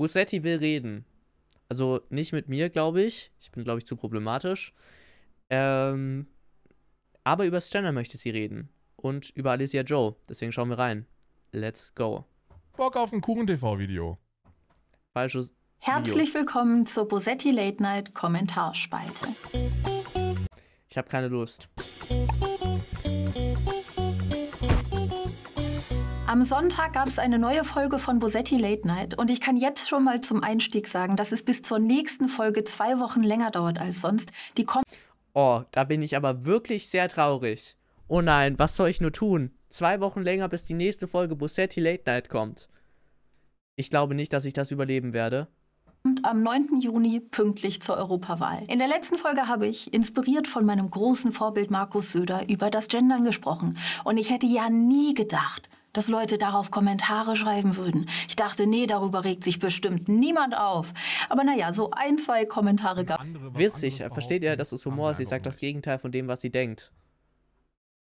Bussetti will reden. Also nicht mit mir, glaube ich. Ich bin, glaube ich, zu problematisch. Ähm, aber über Stanner möchte sie reden. Und über Alicia Joe. Deswegen schauen wir rein. Let's go. Bock auf ein Kuchen-TV-Video. Falsches. Herzlich Video. willkommen zur Bosetti Late Night Kommentarspalte. Ich habe keine Lust. Am Sonntag gab es eine neue Folge von Bosetti Late Night und ich kann jetzt schon mal zum Einstieg sagen, dass es bis zur nächsten Folge zwei Wochen länger dauert als sonst. Die kommt. Oh, da bin ich aber wirklich sehr traurig. Oh nein, was soll ich nur tun? Zwei Wochen länger, bis die nächste Folge Bosetti Late Night kommt. Ich glaube nicht, dass ich das überleben werde am 9. Juni pünktlich zur Europawahl. In der letzten Folge habe ich, inspiriert von meinem großen Vorbild Markus Söder, über das Gendern gesprochen. Und ich hätte ja nie gedacht, dass Leute darauf Kommentare schreiben würden. Ich dachte, nee, darüber regt sich bestimmt niemand auf. Aber naja, so ein, zwei Kommentare gab es. Witzig, versteht ihr, das ist Humor. Sie sagt das Gegenteil von dem, was sie denkt.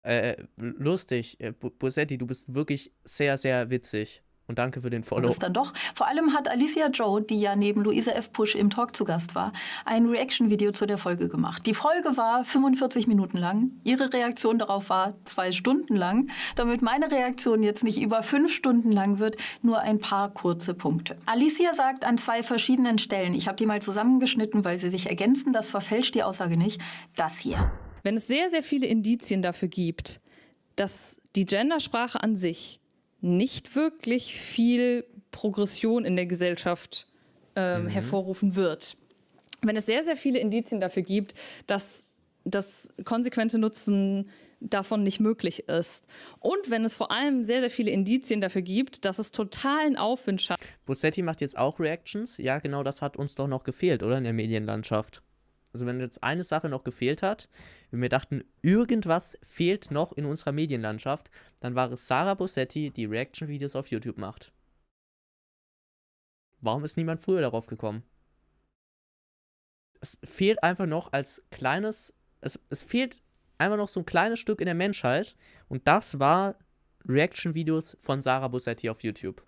Äh, äh lustig. Äh, Bosetti, du bist wirklich sehr, sehr witzig. Und danke für den Follow. Das dann doch. Vor allem hat Alicia Joe, die ja neben Luisa F. Push im Talk zu Gast war, ein Reaction-Video zu der Folge gemacht. Die Folge war 45 Minuten lang. Ihre Reaktion darauf war zwei Stunden lang. Damit meine Reaktion jetzt nicht über fünf Stunden lang wird, nur ein paar kurze Punkte. Alicia sagt an zwei verschiedenen Stellen, ich habe die mal zusammengeschnitten, weil sie sich ergänzen, das verfälscht die Aussage nicht, das hier. Wenn es sehr, sehr viele Indizien dafür gibt, dass die Gendersprache an sich nicht wirklich viel Progression in der Gesellschaft ähm, mhm. hervorrufen wird. Wenn es sehr, sehr viele Indizien dafür gibt, dass das konsequente Nutzen davon nicht möglich ist. Und wenn es vor allem sehr, sehr viele Indizien dafür gibt, dass es totalen Aufwind schafft. Bussetti macht jetzt auch Reactions? Ja, genau das hat uns doch noch gefehlt, oder? In der Medienlandschaft. Also wenn jetzt eine Sache noch gefehlt hat, wenn wir dachten, irgendwas fehlt noch in unserer Medienlandschaft, dann war es Sarah Bossetti, die Reaction-Videos auf YouTube macht. Warum ist niemand früher darauf gekommen? Es fehlt einfach noch als kleines, es, es fehlt einfach noch so ein kleines Stück in der Menschheit und das war Reaction-Videos von Sarah Bossetti auf YouTube.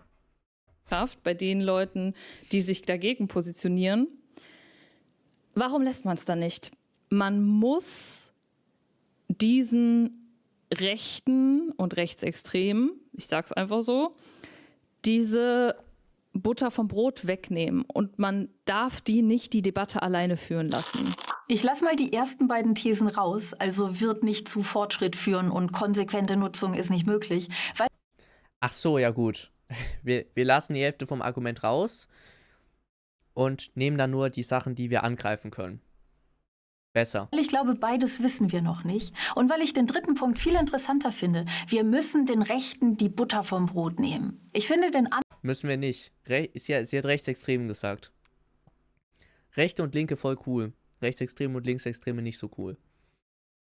bei den Leuten, die sich dagegen positionieren Warum lässt man es dann nicht? Man muss diesen Rechten und Rechtsextremen, ich sag's einfach so, diese Butter vom Brot wegnehmen und man darf die nicht die Debatte alleine führen lassen. Ich lasse mal die ersten beiden Thesen raus, also wird nicht zu Fortschritt führen und konsequente Nutzung ist nicht möglich. Ach so, ja gut. Wir, wir lassen die Hälfte vom Argument raus und nehmen dann nur die Sachen, die wir angreifen können. Besser. Ich glaube, beides wissen wir noch nicht. Und weil ich den dritten Punkt viel interessanter finde, wir müssen den Rechten die Butter vom Brot nehmen. Ich finde den an Müssen wir nicht. Re sie, sie hat Rechtsextremen gesagt. Rechte und Linke voll cool. Rechtsextreme und Linksextreme nicht so cool.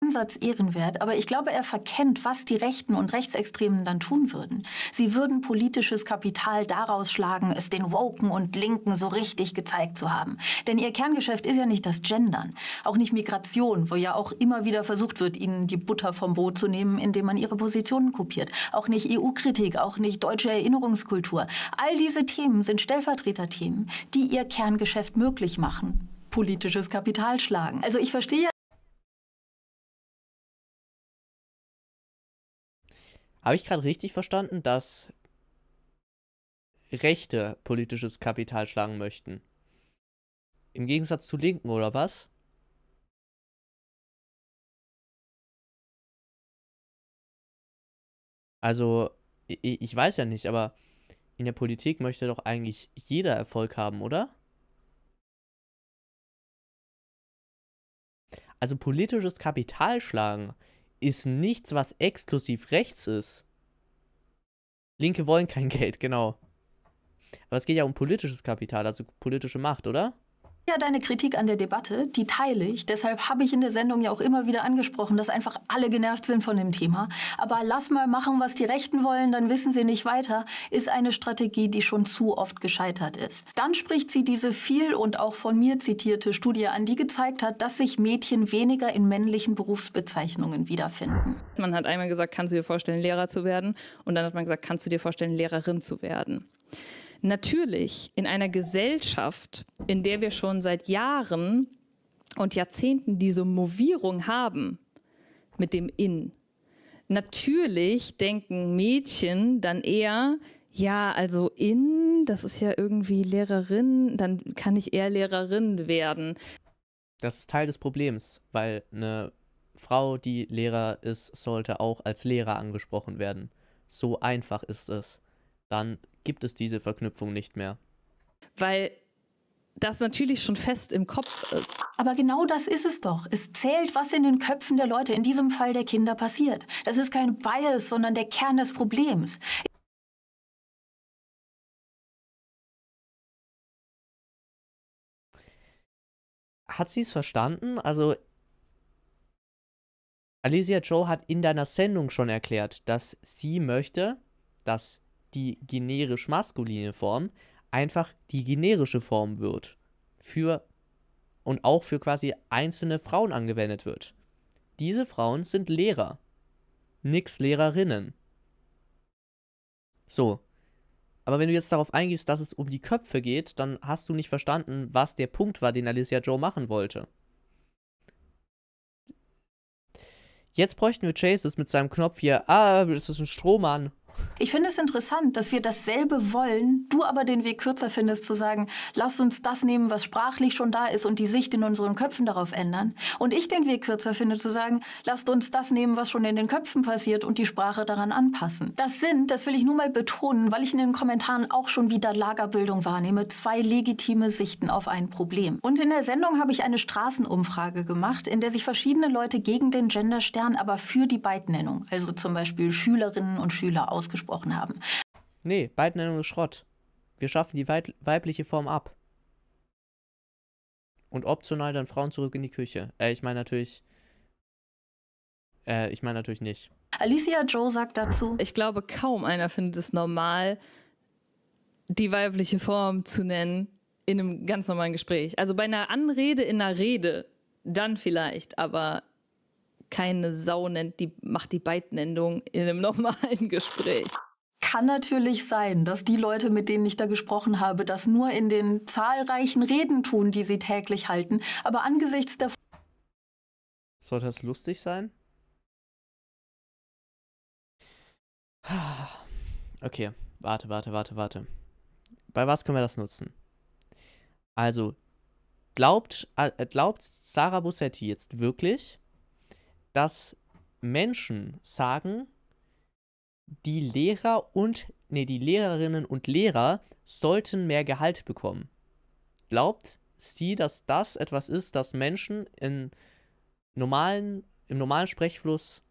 Ansatz ehrenwert, aber ich glaube, er verkennt, was die Rechten und Rechtsextremen dann tun würden. Sie würden politisches Kapital daraus schlagen, es den Woken und Linken so richtig gezeigt zu haben. Denn ihr Kerngeschäft ist ja nicht das Gendern, auch nicht Migration, wo ja auch immer wieder versucht wird, ihnen die Butter vom Brot zu nehmen, indem man ihre Positionen kopiert. Auch nicht EU-Kritik, auch nicht deutsche Erinnerungskultur. All diese Themen sind Stellvertreterthemen, die ihr Kerngeschäft möglich machen politisches Kapital schlagen. Also ich verstehe Habe ich gerade richtig verstanden, dass Rechte politisches Kapital schlagen möchten? Im Gegensatz zu Linken oder was? Also, ich weiß ja nicht, aber in der Politik möchte doch eigentlich jeder Erfolg haben, oder? Also politisches Kapital schlagen ist nichts, was exklusiv rechts ist. Linke wollen kein Geld, genau. Aber es geht ja um politisches Kapital, also politische Macht, oder? Ja, deine Kritik an der Debatte, die teile ich. Deshalb habe ich in der Sendung ja auch immer wieder angesprochen, dass einfach alle genervt sind von dem Thema. Aber lass mal machen, was die Rechten wollen, dann wissen sie nicht weiter, ist eine Strategie, die schon zu oft gescheitert ist. Dann spricht sie diese viel und auch von mir zitierte Studie an, die gezeigt hat, dass sich Mädchen weniger in männlichen Berufsbezeichnungen wiederfinden. Man hat einmal gesagt, kannst du dir vorstellen, Lehrer zu werden? Und dann hat man gesagt, kannst du dir vorstellen, Lehrerin zu werden? Natürlich in einer Gesellschaft, in der wir schon seit Jahren und Jahrzehnten diese Movierung haben mit dem In. Natürlich denken Mädchen dann eher, ja, also in, das ist ja irgendwie Lehrerin, dann kann ich eher Lehrerin werden. Das ist Teil des Problems, weil eine Frau, die Lehrer ist, sollte auch als Lehrer angesprochen werden. So einfach ist es dann gibt es diese Verknüpfung nicht mehr. Weil das natürlich schon fest im Kopf ist. Aber genau das ist es doch. Es zählt, was in den Köpfen der Leute, in diesem Fall der Kinder, passiert. Das ist kein Bias, sondern der Kern des Problems. Hat sie es verstanden? Also, Alicia Joe hat in deiner Sendung schon erklärt, dass sie möchte, dass die generisch maskuline Form einfach die generische Form wird. Für und auch für quasi einzelne Frauen angewendet wird. Diese Frauen sind Lehrer. Nix Lehrerinnen. So. Aber wenn du jetzt darauf eingehst, dass es um die Köpfe geht, dann hast du nicht verstanden, was der Punkt war, den Alicia Joe machen wollte. Jetzt bräuchten wir Chases mit seinem Knopf hier. Ah, das ist ein Strohmann. Ich finde es interessant, dass wir dasselbe wollen, du aber den Weg kürzer findest, zu sagen, lass uns das nehmen, was sprachlich schon da ist und die Sicht in unseren Köpfen darauf ändern. Und ich den Weg kürzer finde, zu sagen, lasst uns das nehmen, was schon in den Köpfen passiert und die Sprache daran anpassen. Das sind, das will ich nur mal betonen, weil ich in den Kommentaren auch schon wieder Lagerbildung wahrnehme, zwei legitime Sichten auf ein Problem. Und in der Sendung habe ich eine Straßenumfrage gemacht, in der sich verschiedene Leute gegen den Genderstern, aber für die Beidnennung, also zum Beispiel Schülerinnen und Schüler aus ausgesprochen haben. Nee, Beidnennung ist Schrott. Wir schaffen die weibliche Form ab. Und optional dann Frauen zurück in die Küche. Äh, ich meine natürlich. Äh, ich meine natürlich nicht. Alicia Joe sagt dazu. Ich glaube, kaum einer findet es normal, die weibliche Form zu nennen in einem ganz normalen Gespräch. Also bei einer Anrede in einer Rede, dann vielleicht, aber keine Sau nennt, die macht die Beidnennung in einem normalen Gespräch. Kann natürlich sein, dass die Leute, mit denen ich da gesprochen habe, das nur in den zahlreichen Reden tun, die sie täglich halten. Aber angesichts der... Sollte das lustig sein? Okay, warte, warte, warte, warte. Bei was können wir das nutzen? Also, glaubt, äh, glaubt Sarah Bussetti jetzt wirklich, dass Menschen sagen, die Lehrer und nee, die Lehrerinnen und Lehrer sollten mehr Gehalt bekommen. Glaubt sie, dass das etwas ist, das Menschen in normalen, im normalen Sprechfluss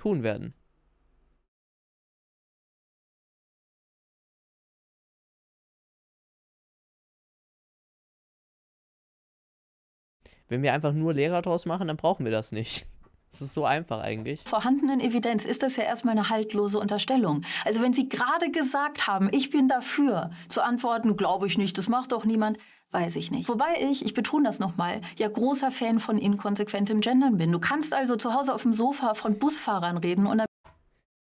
tun werden? Wenn wir einfach nur Lehrer draus machen, dann brauchen wir das nicht. Das ist so einfach eigentlich. Vorhandenen Evidenz ist das ja erstmal eine haltlose Unterstellung. Also wenn Sie gerade gesagt haben, ich bin dafür, zu antworten, glaube ich nicht, das macht doch niemand, weiß ich nicht. Wobei ich, ich betone das nochmal, ja großer Fan von inkonsequentem Gendern bin. Du kannst also zu Hause auf dem Sofa von Busfahrern reden und dann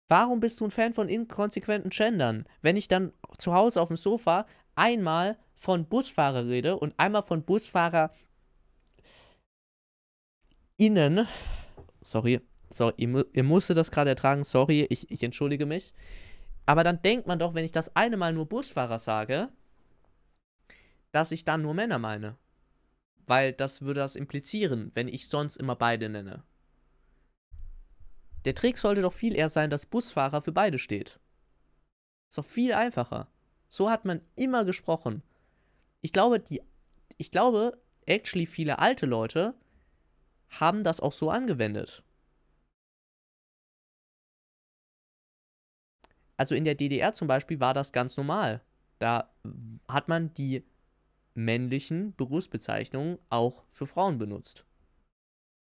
Warum bist du ein Fan von inkonsequenten Gendern? Wenn ich dann zu Hause auf dem Sofa einmal von Busfahrer rede und einmal von Busfahrer innen, sorry, sorry ihr, ihr musstet das gerade ertragen, sorry, ich, ich entschuldige mich. Aber dann denkt man doch, wenn ich das eine Mal nur Busfahrer sage, dass ich dann nur Männer meine. Weil das würde das implizieren, wenn ich sonst immer beide nenne. Der Trick sollte doch viel eher sein, dass Busfahrer für beide steht. Ist doch viel einfacher. So hat man immer gesprochen. Ich glaube, die, ich glaube, actually viele alte Leute haben das auch so angewendet. Also in der DDR zum Beispiel war das ganz normal. Da hat man die männlichen Berufsbezeichnungen auch für Frauen benutzt.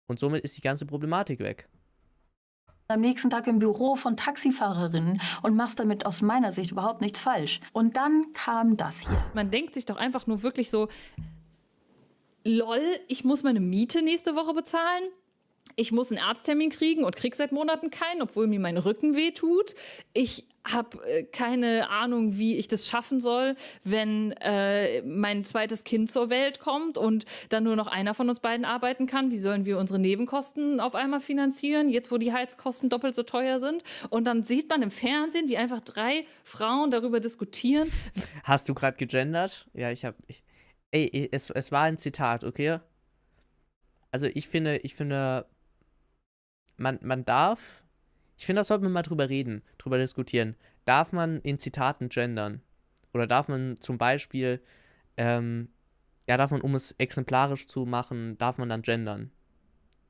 Und somit ist die ganze Problematik weg. Am nächsten Tag im Büro von Taxifahrerinnen und machst damit aus meiner Sicht überhaupt nichts falsch. Und dann kam das hier. Man denkt sich doch einfach nur wirklich so, lol, ich muss meine Miete nächste Woche bezahlen. Ich muss einen Arzttermin kriegen und krieg seit Monaten keinen, obwohl mir mein Rücken weh tut. Ich habe äh, keine Ahnung, wie ich das schaffen soll, wenn äh, mein zweites Kind zur Welt kommt und dann nur noch einer von uns beiden arbeiten kann. Wie sollen wir unsere Nebenkosten auf einmal finanzieren, jetzt wo die Heizkosten doppelt so teuer sind? Und dann sieht man im Fernsehen, wie einfach drei Frauen darüber diskutieren. Hast du gerade gegendert? Ja, ich habe. Ich ey, es, es war ein Zitat, okay? Also ich finde, ich finde, man, man darf, ich finde, das sollten wir mal drüber reden, drüber diskutieren. Darf man in Zitaten gendern? Oder darf man zum Beispiel, ähm, ja, darf man, um es exemplarisch zu machen, darf man dann gendern?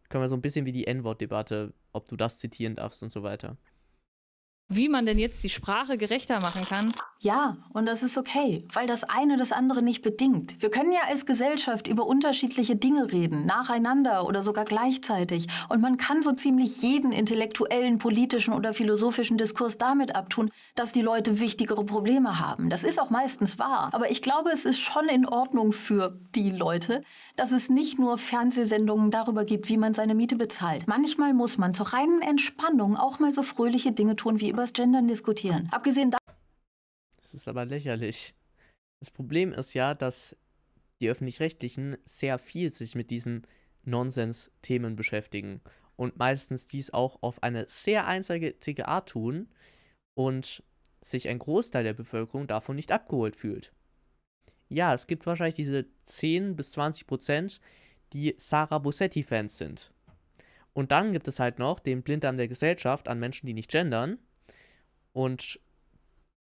Können wir so ein bisschen wie die N-Wort-Debatte, ob du das zitieren darfst und so weiter wie man denn jetzt die Sprache gerechter machen kann. Ja, und das ist okay, weil das eine das andere nicht bedingt. Wir können ja als Gesellschaft über unterschiedliche Dinge reden, nacheinander oder sogar gleichzeitig. Und man kann so ziemlich jeden intellektuellen, politischen oder philosophischen Diskurs damit abtun, dass die Leute wichtigere Probleme haben. Das ist auch meistens wahr. Aber ich glaube, es ist schon in Ordnung für die Leute, dass es nicht nur Fernsehsendungen darüber gibt, wie man seine Miete bezahlt. Manchmal muss man zur reinen Entspannung auch mal so fröhliche Dinge tun wie über übers Gendern diskutieren. Abgesehen davon. Das ist aber lächerlich. Das Problem ist ja, dass die Öffentlich-Rechtlichen sehr viel sich mit diesen Nonsens-Themen beschäftigen und meistens dies auch auf eine sehr einseitige Art tun und sich ein Großteil der Bevölkerung davon nicht abgeholt fühlt. Ja, es gibt wahrscheinlich diese 10 bis 20 Prozent, die Sarah Bossetti-Fans sind. Und dann gibt es halt noch den Blinddarm der Gesellschaft an Menschen, die nicht gendern und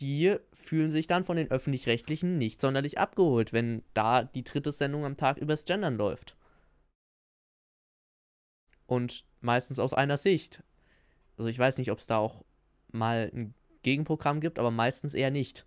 die fühlen sich dann von den öffentlich-rechtlichen nicht sonderlich abgeholt, wenn da die dritte Sendung am Tag übers Gendern läuft. Und meistens aus einer Sicht. Also ich weiß nicht, ob es da auch mal ein Gegenprogramm gibt, aber meistens eher nicht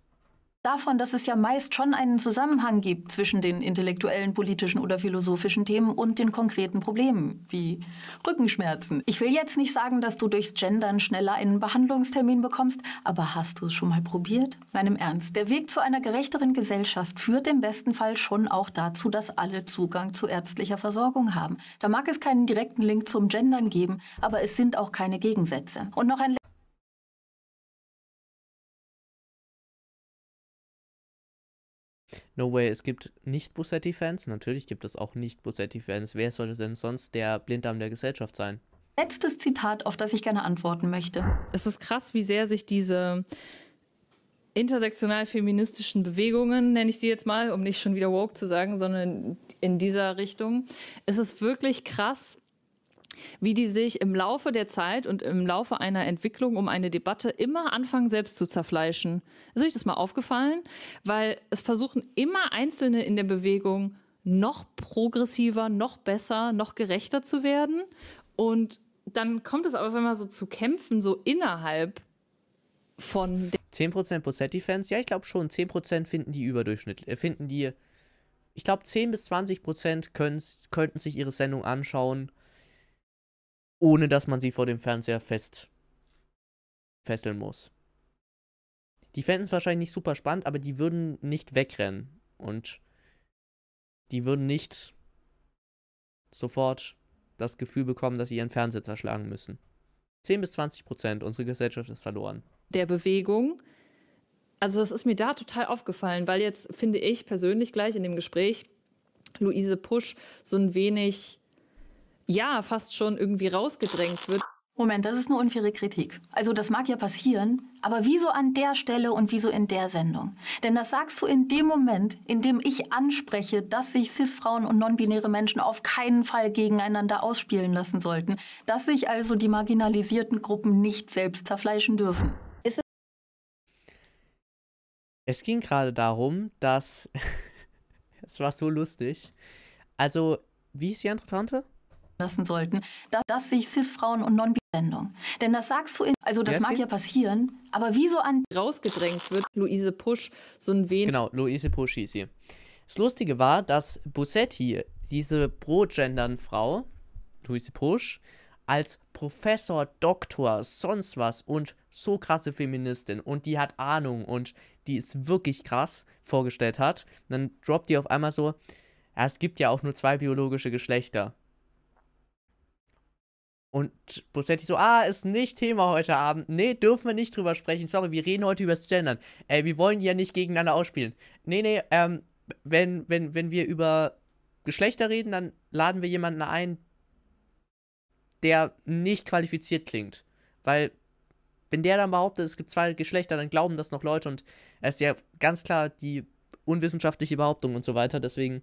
davon, dass es ja meist schon einen Zusammenhang gibt zwischen den intellektuellen, politischen oder philosophischen Themen und den konkreten Problemen, wie Rückenschmerzen. Ich will jetzt nicht sagen, dass du durchs Gendern schneller einen Behandlungstermin bekommst, aber hast du es schon mal probiert? Meinem Ernst. Der Weg zu einer gerechteren Gesellschaft führt im besten Fall schon auch dazu, dass alle Zugang zu ärztlicher Versorgung haben. Da mag es keinen direkten Link zum Gendern geben, aber es sind auch keine Gegensätze. Und noch ein No way, es gibt nicht Bussetti-Fans. Natürlich gibt es auch nicht Bussetti-Fans. Wer sollte denn sonst der Blinddarm der Gesellschaft sein? Letztes Zitat, auf das ich gerne antworten möchte. Es ist krass, wie sehr sich diese intersektional feministischen Bewegungen, nenne ich sie jetzt mal, um nicht schon wieder woke zu sagen, sondern in dieser Richtung. Es ist wirklich krass, wie die sich im Laufe der Zeit und im Laufe einer Entwicklung um eine Debatte immer anfangen, selbst zu zerfleischen. Ist euch das mal aufgefallen? Weil es versuchen immer Einzelne in der Bewegung noch progressiver, noch besser, noch gerechter zu werden. Und dann kommt es aber, wenn man so zu kämpfen, so innerhalb von. 10% Bossetti-Fans? Ja, ich glaube schon. 10% finden die überdurchschnittlich. Äh, finden die. Ich glaube, 10 bis 20% könnten sich ihre Sendung anschauen ohne dass man sie vor dem Fernseher fest fesseln muss. Die fänden es wahrscheinlich nicht super spannend, aber die würden nicht wegrennen und die würden nicht sofort das Gefühl bekommen, dass sie ihren Fernseher zerschlagen müssen. 10 bis 20 Prozent unserer Gesellschaft ist verloren. Der Bewegung. Also das ist mir da total aufgefallen, weil jetzt finde ich persönlich gleich in dem Gespräch Luise Pusch so ein wenig ja fast schon irgendwie rausgedrängt wird. Moment, das ist eine unfaire Kritik. Also das mag ja passieren, aber wieso an der Stelle und wieso in der Sendung? Denn das sagst du in dem Moment, in dem ich anspreche, dass sich CIS-Frauen und nonbinäre Menschen auf keinen Fall gegeneinander ausspielen lassen sollten, dass sich also die marginalisierten Gruppen nicht selbst zerfleischen dürfen. Es ging gerade darum, dass... es war so lustig. Also, wie ist die andere Tante? lassen sollten, dass, dass sich CIS-Frauen und Non-Bi-Sendung. Denn das sagst du, in, also das Merci. mag ja passieren, aber wieso an... Rausgedrängt wird Luise Pusch, so ein wenig. Genau, Luise Pusch hieß sie. Das Lustige war, dass Bussetti diese pro-gendern Frau, Luise Pusch, als Professor, Doktor, sonst was und so krasse Feministin und die hat Ahnung und die ist wirklich krass vorgestellt hat. Und dann droppt die auf einmal so, es gibt ja auch nur zwei biologische Geschlechter. Und Bosetti so, ah, ist nicht Thema heute Abend. Nee, dürfen wir nicht drüber sprechen. Sorry, wir reden heute über das Gendern. Ey, wir wollen ja nicht gegeneinander ausspielen. Nee, nee, ähm, wenn, wenn, wenn wir über Geschlechter reden, dann laden wir jemanden ein, der nicht qualifiziert klingt. Weil, wenn der dann behauptet, es gibt zwei Geschlechter, dann glauben das noch Leute und es ist ja ganz klar die unwissenschaftliche Behauptung und so weiter. Deswegen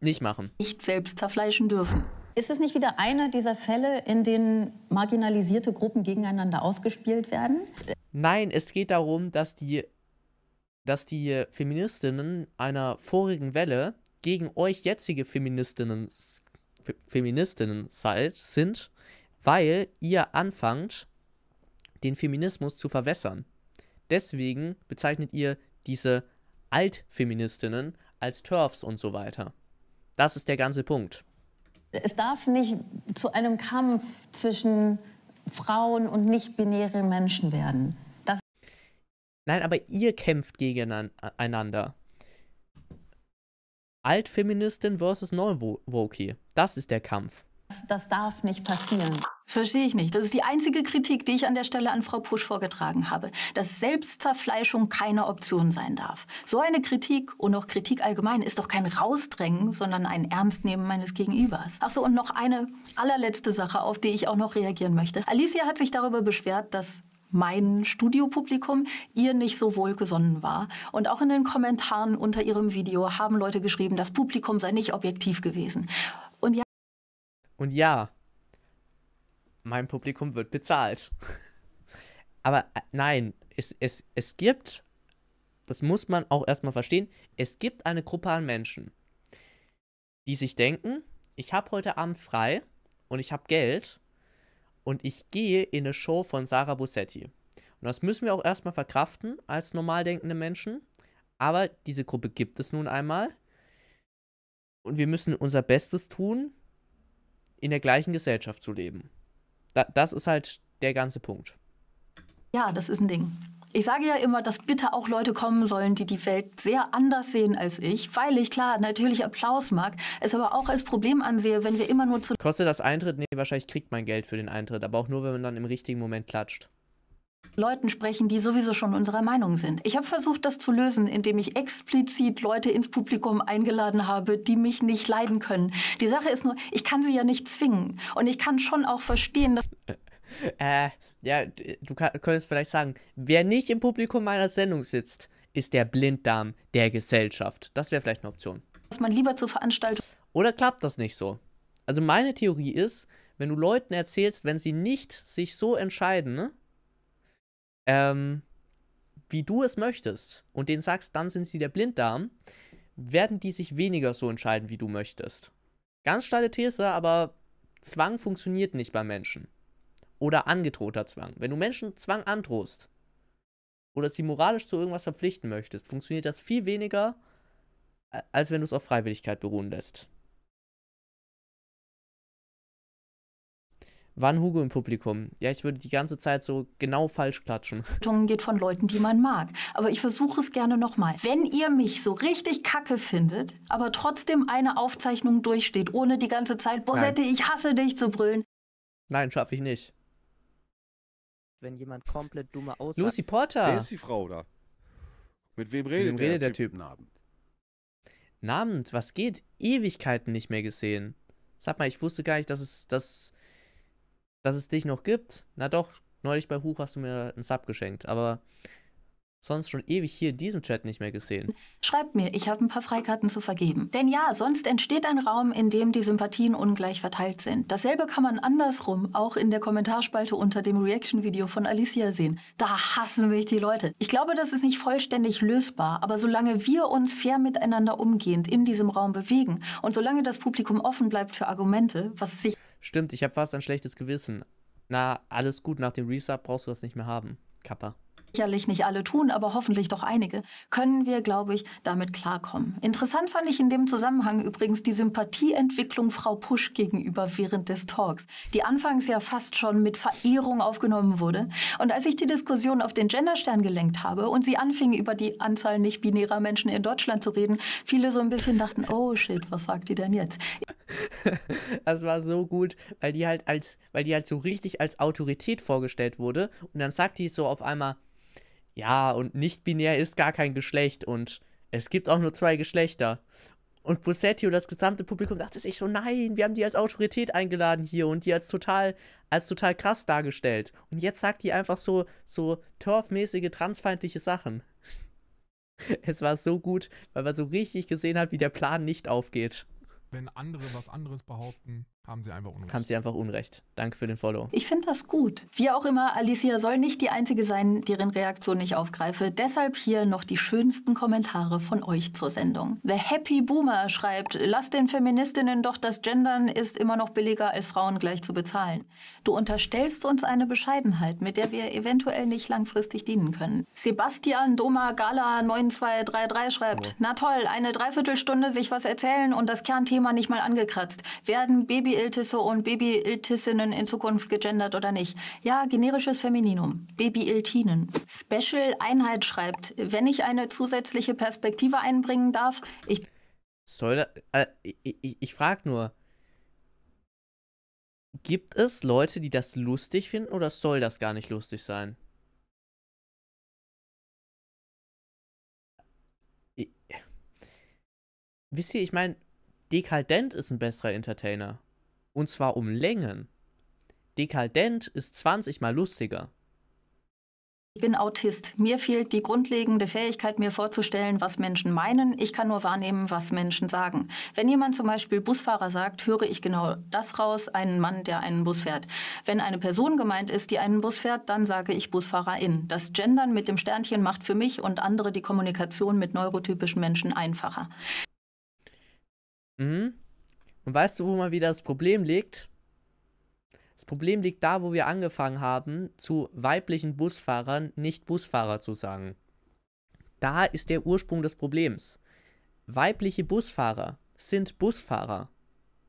nicht machen. Nicht selbst zerfleischen dürfen. Ist es nicht wieder einer dieser Fälle, in denen marginalisierte Gruppen gegeneinander ausgespielt werden? Nein, es geht darum, dass die, dass die Feministinnen einer vorigen Welle gegen euch jetzige Feministinnen, Feministinnen seid, sind, weil ihr anfangt, den Feminismus zu verwässern. Deswegen bezeichnet ihr diese Altfeministinnen als Turfs und so weiter. Das ist der ganze Punkt es darf nicht zu einem Kampf zwischen Frauen und nicht-binären Menschen werden. Das Nein, aber ihr kämpft gegeneinander. Altfeministin versus Neuwoki. Das ist der Kampf. Das, das darf nicht passieren. Das verstehe ich nicht. Das ist die einzige Kritik, die ich an der Stelle an Frau Pusch vorgetragen habe, dass Selbstzerfleischung keine Option sein darf. So eine Kritik und auch Kritik allgemein ist doch kein Rausdrängen, sondern ein Ernstnehmen meines Gegenübers. Achso, und noch eine allerletzte Sache, auf die ich auch noch reagieren möchte. Alicia hat sich darüber beschwert, dass mein Studiopublikum ihr nicht so wohlgesonnen war. Und auch in den Kommentaren unter ihrem Video haben Leute geschrieben, das Publikum sei nicht objektiv gewesen. Und ja. Und ja, mein Publikum wird bezahlt. Aber äh, nein, es, es, es gibt, das muss man auch erstmal verstehen, es gibt eine Gruppe an Menschen, die sich denken, ich habe heute Abend frei und ich habe Geld und ich gehe in eine Show von Sarah Bussetti. Und das müssen wir auch erstmal verkraften als normal denkende Menschen. Aber diese Gruppe gibt es nun einmal. Und wir müssen unser Bestes tun, in der gleichen Gesellschaft zu leben. Da, das ist halt der ganze Punkt. Ja, das ist ein Ding. Ich sage ja immer, dass bitte auch Leute kommen sollen, die die Welt sehr anders sehen als ich, weil ich klar natürlich Applaus mag, es aber auch als Problem ansehe, wenn wir immer nur zu. Kostet das Eintritt? Nee, wahrscheinlich kriegt man Geld für den Eintritt, aber auch nur, wenn man dann im richtigen Moment klatscht. Leuten sprechen, die sowieso schon unserer Meinung sind. Ich habe versucht, das zu lösen, indem ich explizit Leute ins Publikum eingeladen habe, die mich nicht leiden können. Die Sache ist nur, ich kann sie ja nicht zwingen. Und ich kann schon auch verstehen, dass. Äh, äh ja, du könntest vielleicht sagen, wer nicht im Publikum meiner Sendung sitzt, ist der Blinddarm der Gesellschaft. Das wäre vielleicht eine Option. Dass man lieber zur Veranstaltung. Oder klappt das nicht so? Also, meine Theorie ist, wenn du Leuten erzählst, wenn sie nicht sich so entscheiden, ne? ähm, wie du es möchtest und denen sagst, dann sind sie der Blinddarm, werden die sich weniger so entscheiden, wie du möchtest. Ganz steile These, aber Zwang funktioniert nicht bei Menschen. Oder angedrohter Zwang. Wenn du Menschen Zwang androhst oder sie moralisch zu irgendwas verpflichten möchtest, funktioniert das viel weniger, als wenn du es auf Freiwilligkeit beruhen lässt. Wann Hugo im Publikum? Ja, ich würde die ganze Zeit so genau falsch klatschen. Geht von Leuten, die man mag. Aber ich versuche es gerne nochmal. Wenn ihr mich so richtig kacke findet, aber trotzdem eine Aufzeichnung durchsteht, ohne die ganze Zeit, Bosette, ich hasse dich zu brüllen. Nein, schaffe ich nicht. Wenn jemand komplett dumme Aussagen... Lucy Porter! Wer ist die Frau da? Mit wem redet, der? Mit wem redet der, Typ? typ? Abend. Abend, was geht? Ewigkeiten nicht mehr gesehen. Sag mal, ich wusste gar nicht, dass es, dass dass es dich noch gibt. Na doch, neulich bei Huch hast du mir einen Sub geschenkt, aber sonst schon ewig hier in diesem Chat nicht mehr gesehen. Schreibt mir, ich habe ein paar Freikarten zu vergeben. Denn ja, sonst entsteht ein Raum, in dem die Sympathien ungleich verteilt sind. Dasselbe kann man andersrum auch in der Kommentarspalte unter dem Reaction-Video von Alicia sehen. Da hassen mich die Leute. Ich glaube, das ist nicht vollständig lösbar, aber solange wir uns fair miteinander umgehend in diesem Raum bewegen und solange das Publikum offen bleibt für Argumente, was sich... Stimmt, ich habe fast ein schlechtes Gewissen. Na, alles gut, nach dem Resub brauchst du das nicht mehr haben. Kappa sicherlich nicht alle tun, aber hoffentlich doch einige, können wir, glaube ich, damit klarkommen. Interessant fand ich in dem Zusammenhang übrigens die Sympathieentwicklung Frau Pusch gegenüber während des Talks, die anfangs ja fast schon mit Verehrung aufgenommen wurde. Und als ich die Diskussion auf den Genderstern gelenkt habe und sie anfing, über die Anzahl nicht-binärer Menschen in Deutschland zu reden, viele so ein bisschen dachten, oh shit, was sagt die denn jetzt? das war so gut, weil die halt als, weil die halt so richtig als Autorität vorgestellt wurde und dann sagt die so auf einmal, ja, und nicht binär ist gar kein Geschlecht und es gibt auch nur zwei Geschlechter. Und Bussetti und das gesamte Publikum dachte sich so, nein, wir haben die als Autorität eingeladen hier und die als total, als total krass dargestellt. Und jetzt sagt die einfach so, so turfmäßige, transfeindliche Sachen. Es war so gut, weil man so richtig gesehen hat, wie der Plan nicht aufgeht. Wenn andere was anderes behaupten, haben sie einfach Unrecht. Haben sie einfach Unrecht. Danke für den Follow. Ich finde das gut. Wie auch immer, Alicia soll nicht die Einzige sein, deren Reaktion ich aufgreife. Deshalb hier noch die schönsten Kommentare von euch zur Sendung. The Happy Boomer schreibt, lass den Feministinnen doch das Gendern ist immer noch billiger, als Frauen gleich zu bezahlen. Du unterstellst uns eine Bescheidenheit, mit der wir eventuell nicht langfristig dienen können. Sebastian Doma Gala 9233 schreibt, oh. na toll, eine Dreiviertelstunde sich was erzählen und das Kernthema nicht mal angekratzt. Werden Baby baby und Baby-Iltissinnen in Zukunft gegendert oder nicht? Ja, generisches Femininum. Baby-Iltinen. Special Einheit schreibt, wenn ich eine zusätzliche Perspektive einbringen darf, ich... Soll da, äh, ich, ich, ich frage nur, gibt es Leute, die das lustig finden oder soll das gar nicht lustig sein? Ich, wisst ihr, ich meine, dekadent ist ein besserer Entertainer. Und zwar um Längen. Dekadent ist 20 mal lustiger. Ich bin Autist. Mir fehlt die grundlegende Fähigkeit, mir vorzustellen, was Menschen meinen. Ich kann nur wahrnehmen, was Menschen sagen. Wenn jemand zum Beispiel Busfahrer sagt, höre ich genau das raus, einen Mann, der einen Bus fährt. Wenn eine Person gemeint ist, die einen Bus fährt, dann sage ich Busfahrerin. Das Gendern mit dem Sternchen macht für mich und andere die Kommunikation mit neurotypischen Menschen einfacher. Mhm. Und weißt du, wo mal wieder das Problem liegt? Das Problem liegt da, wo wir angefangen haben, zu weiblichen Busfahrern nicht Busfahrer zu sagen. Da ist der Ursprung des Problems. Weibliche Busfahrer sind Busfahrer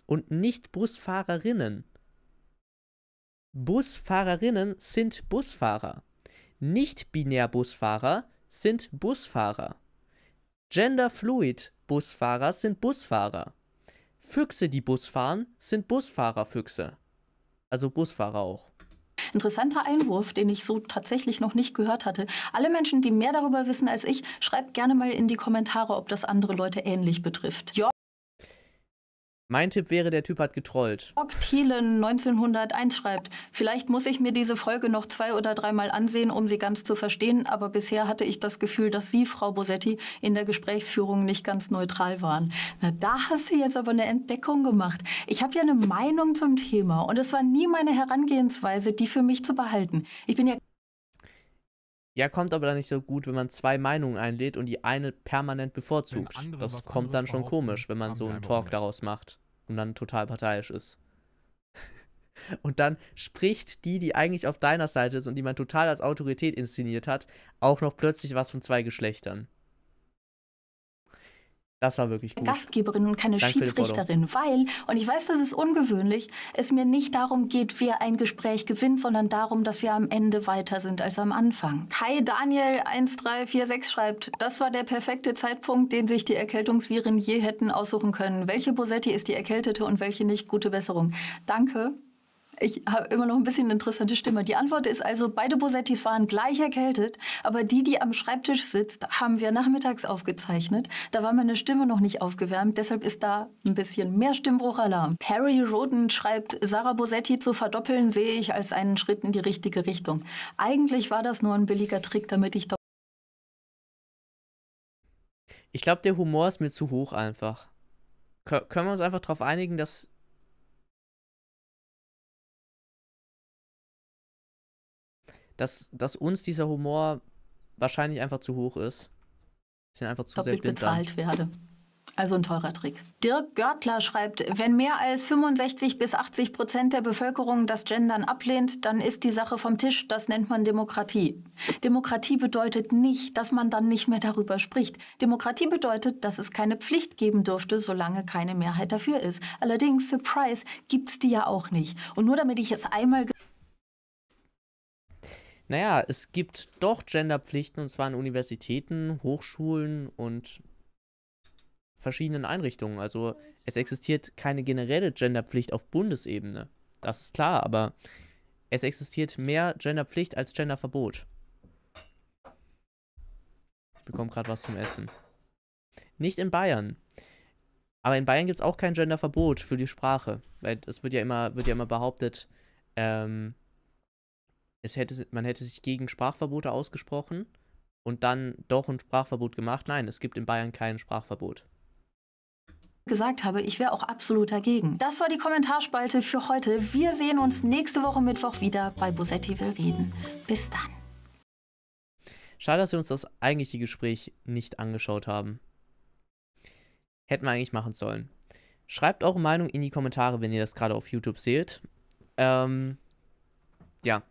und nicht Busfahrerinnen. Busfahrerinnen sind Busfahrer. Nicht-binär-Busfahrer sind Busfahrer. Genderfluid-Busfahrer sind Busfahrer. Füchse, die Bus fahren, sind Busfahrerfüchse. Also Busfahrer auch. Interessanter Einwurf, den ich so tatsächlich noch nicht gehört hatte. Alle Menschen, die mehr darüber wissen als ich, schreibt gerne mal in die Kommentare, ob das andere Leute ähnlich betrifft. Mein Tipp wäre, der Typ hat getrollt. Ork Thielen 1901 schreibt, vielleicht muss ich mir diese Folge noch zwei oder dreimal ansehen, um sie ganz zu verstehen, aber bisher hatte ich das Gefühl, dass Sie, Frau Bosetti, in der Gesprächsführung nicht ganz neutral waren. Na, da hast du jetzt aber eine Entdeckung gemacht. Ich habe ja eine Meinung zum Thema und es war nie meine Herangehensweise, die für mich zu behalten. Ich bin ja ja, kommt aber dann nicht so gut, wenn man zwei Meinungen einlädt und die eine permanent bevorzugt. Das kommt dann schon komisch, wenn man so einen Talk daraus macht und dann total parteiisch ist. Und dann spricht die, die eigentlich auf deiner Seite ist und die man total als Autorität inszeniert hat, auch noch plötzlich was von zwei Geschlechtern. Das war wirklich gut. Gastgeberin und keine Dank Schiedsrichterin, weil, und ich weiß, das ist ungewöhnlich, es mir nicht darum geht, wer ein Gespräch gewinnt, sondern darum, dass wir am Ende weiter sind als am Anfang. Kai Daniel 1346 schreibt, das war der perfekte Zeitpunkt, den sich die Erkältungsviren je hätten aussuchen können. Welche Bosetti ist die Erkältete und welche nicht? Gute Besserung. Danke. Ich habe immer noch ein bisschen eine interessante Stimme. Die Antwort ist also, beide Bosettis waren gleich erkältet, aber die, die am Schreibtisch sitzt, haben wir nachmittags aufgezeichnet. Da war meine Stimme noch nicht aufgewärmt, deshalb ist da ein bisschen mehr Stimmbruchalarm. Harry Roden schreibt, Sarah Bosetti zu verdoppeln sehe ich als einen Schritt in die richtige Richtung. Eigentlich war das nur ein billiger Trick, damit ich... doch... Ich glaube, der Humor ist mir zu hoch einfach. Kön können wir uns einfach darauf einigen, dass dass, dass uns dieser Humor wahrscheinlich einfach zu hoch ist. Wir sind einfach zu Doppelt sehr blind bezahlt werde. Also ein teurer Trick. Dirk Görtler schreibt, wenn mehr als 65 bis 80 Prozent der Bevölkerung das Gendern ablehnt, dann ist die Sache vom Tisch. Das nennt man Demokratie. Demokratie bedeutet nicht, dass man dann nicht mehr darüber spricht. Demokratie bedeutet, dass es keine Pflicht geben dürfte, solange keine Mehrheit dafür ist. Allerdings, Surprise, gibt es die ja auch nicht. Und nur damit ich es einmal naja, es gibt doch Genderpflichten und zwar an Universitäten, Hochschulen und verschiedenen Einrichtungen. Also es existiert keine generelle Genderpflicht auf Bundesebene. Das ist klar, aber es existiert mehr Genderpflicht als Genderverbot. Ich bekomme gerade was zum Essen. Nicht in Bayern. Aber in Bayern gibt es auch kein Genderverbot für die Sprache. Weil es wird ja immer, wird ja immer behauptet, ähm, es hätte, man hätte sich gegen Sprachverbote ausgesprochen und dann doch ein Sprachverbot gemacht. Nein, es gibt in Bayern kein Sprachverbot gesagt habe, ich wäre auch absolut dagegen. Das war die Kommentarspalte für heute. Wir sehen uns nächste Woche Mittwoch wieder bei Bosetti will reden. Bis dann. Schade, dass wir uns das eigentliche Gespräch nicht angeschaut haben. Hätten wir eigentlich machen sollen. Schreibt eure Meinung in die Kommentare, wenn ihr das gerade auf YouTube seht. Ähm, ja.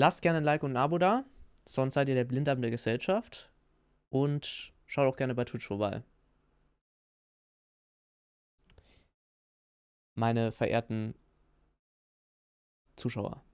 Lasst gerne ein Like und ein Abo da, sonst seid ihr der Blinddarm der Gesellschaft. Und schaut auch gerne bei Twitch vorbei. Meine verehrten Zuschauer.